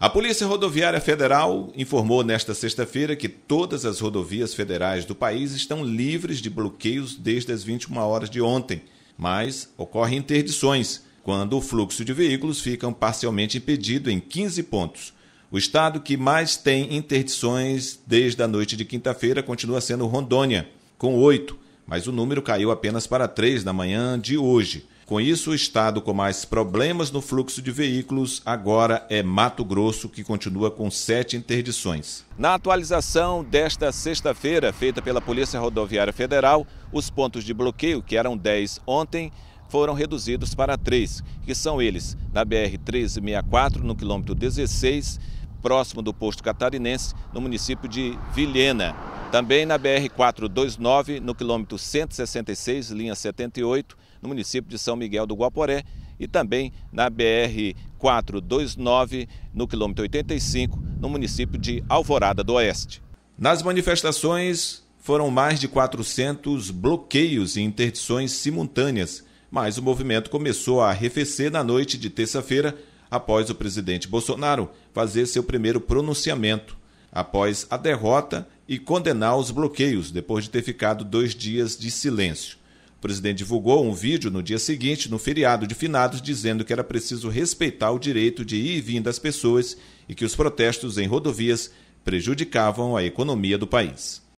A Polícia Rodoviária Federal informou nesta sexta-feira que todas as rodovias federais do país estão livres de bloqueios desde as 21 horas de ontem, mas ocorrem interdições quando o fluxo de veículos fica parcialmente impedido em 15 pontos. O estado que mais tem interdições desde a noite de quinta-feira continua sendo Rondônia, com oito, mas o número caiu apenas para três na manhã de hoje. Com isso, o estado com mais problemas no fluxo de veículos agora é Mato Grosso, que continua com sete interdições. Na atualização desta sexta-feira, feita pela Polícia Rodoviária Federal, os pontos de bloqueio, que eram 10 ontem, foram reduzidos para três, que são eles na BR-364, no quilômetro 16, próximo do posto catarinense, no município de Vilhena. Também na BR-429, no quilômetro 166, linha 78, no município de São Miguel do Guaporé, e também na BR-429, no quilômetro 85, no município de Alvorada do Oeste. Nas manifestações, foram mais de 400 bloqueios e interdições simultâneas, mas o movimento começou a arrefecer na noite de terça-feira, após o presidente Bolsonaro fazer seu primeiro pronunciamento. Após a derrota, e condenar os bloqueios, depois de ter ficado dois dias de silêncio. O presidente divulgou um vídeo no dia seguinte, no feriado de finados, dizendo que era preciso respeitar o direito de ir e vir das pessoas e que os protestos em rodovias prejudicavam a economia do país.